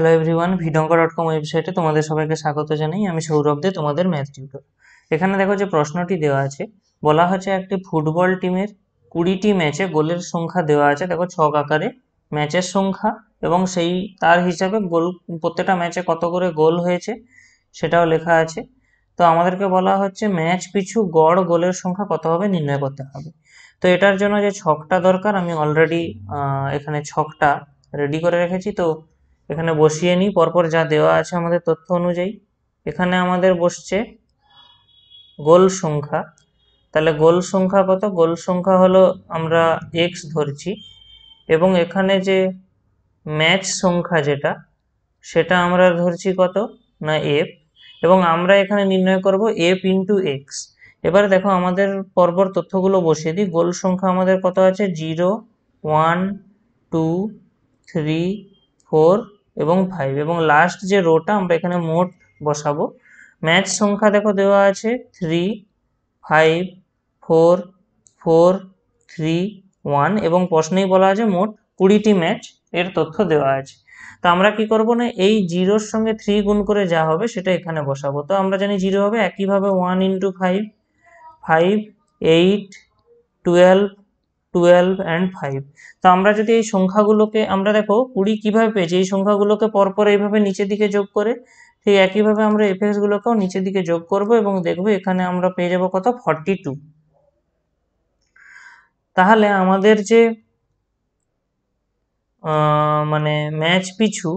hello everyone ভিডঙ্কা dot com ওয়েবসাইটে তোমাদের সবাইকে স্বাগত জানাই আমি সৌরভ দে তোমাদের ম্যাথ টিউটর এখানে দেখো যে প্রশ্নটি দেওয়া আছে বলা হচ্ছে একটি ফুটবল টিমের কুড়িটি ম্যাচে গোলের সংখ্যা দেওয়া আছে দেখো ছক আকারে ম্যাচের সংখ্যা এবং সেই তার হিসাবে গোল প্রত্যেকটা ম্যাচে কত করে গোল হয়েছে সেটাও লেখা আছে তো আমাদেরকে বলা হচ্ছে ম্যাচ পিছু গড় গোলের সংখ্যা কত হবে নির্ণয় করতে হবে তো এটার জন্য যে ছকটা দরকার আমি অলরেডি এখানে ছকটা রেডি করে রেখেছি তো এখানে বসিয়ে নিই পরপর যা দেওয়া আছে আমাদের তথ্য অনুযায়ী এখানে আমাদের বসছে গোল সংখ্যা তাহলে গোল সংখ্যা কত গোল সংখ্যা হলো আমরা এক্স ধরছি এবং এখানে যে ম্যাচ সংখ্যা যেটা সেটা আমরা ধরছি কত না এফ এবং আমরা এখানে নির্ণয় করব এফ ইন্টু এক্স এবার দেখো আমাদের পরপর তথ্যগুলো বসিয়ে দিই গোল সংখ্যা আমাদের কত আছে zero one two three four এবং ফাইভ এবং লাস্ট যে রোটা আমরা এখানে মোট বসাবো ম্যাচ সংখ্যা দেখো দেওয়া আছে three five four four three one এবং প্রশ্নেই বলা আছে মোট কুড়িটি ম্যাচ এর তথ্য দেওয়া আছে তো আমরা কি করব না এই জিরোর সঙ্গে থ্রি গুণ করে যা হবে সেটা এখানে বসাবো তো আমরা জানি জিরো হবে একইভাবে one into five five eight twelve twelve and five তো আমরা যদি এই সংখ্যাগুলোকে আমরা দেখো কুড়ি কীভাবে পেয়েছি এই সংখ্যাগুলোকে পরপর এইভাবে নিচের দিকে যোগ করে ঠিক একইভাবে আমরা এফএক্সগুলোকেও নিচের দিকে যোগ করব এবং দেখবো এখানে আমরা পেয়ে যাব কত ফর্টি টু তাহলে আমাদের যে মানে ম্যাচ পিছু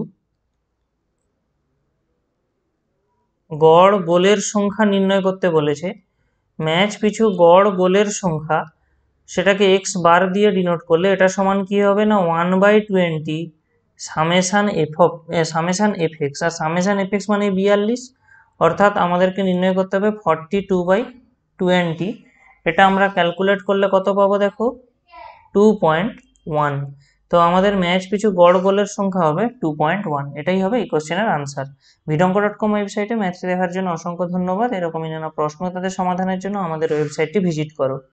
গড় গোলের সংখ্যা নির্ণয় করতে বলেছে ম্যাচ পিছু গড় গোলের সংখ্যা সেটাকে এক্স বার দিয়ে ডিনোট করলে এটা সমান কি হবে না one by twenty summation F summation F X আর সামেশান এফ এক্স মানে বিয়াল্লিশ অর্থাৎ আমাদেরকে নির্ণয় করতে হবে ফর্টি টু বাই টোয়েন্টি এটা আমরা ক্যালকুলেট করলে কত পাবো দেখো টু পয়েন্ট ওয়ান তো আমাদের ম্যাচ পিছু গড় গোলের সংখ্যা হবে টু পয়েন্ট ওয়ান এটাই হবে এই কোশ্চেনের আনসার ভিডঙ্ক ডট কম ওয়েবসাইটে ম্যাচ দেখার জন্য অসংখ্য ধন্যবাদ এরকমই নানা প্রশ্ন তাদের সমাধানের জন্য আমাদের ওয়েবসাইটটি ভিজিট করো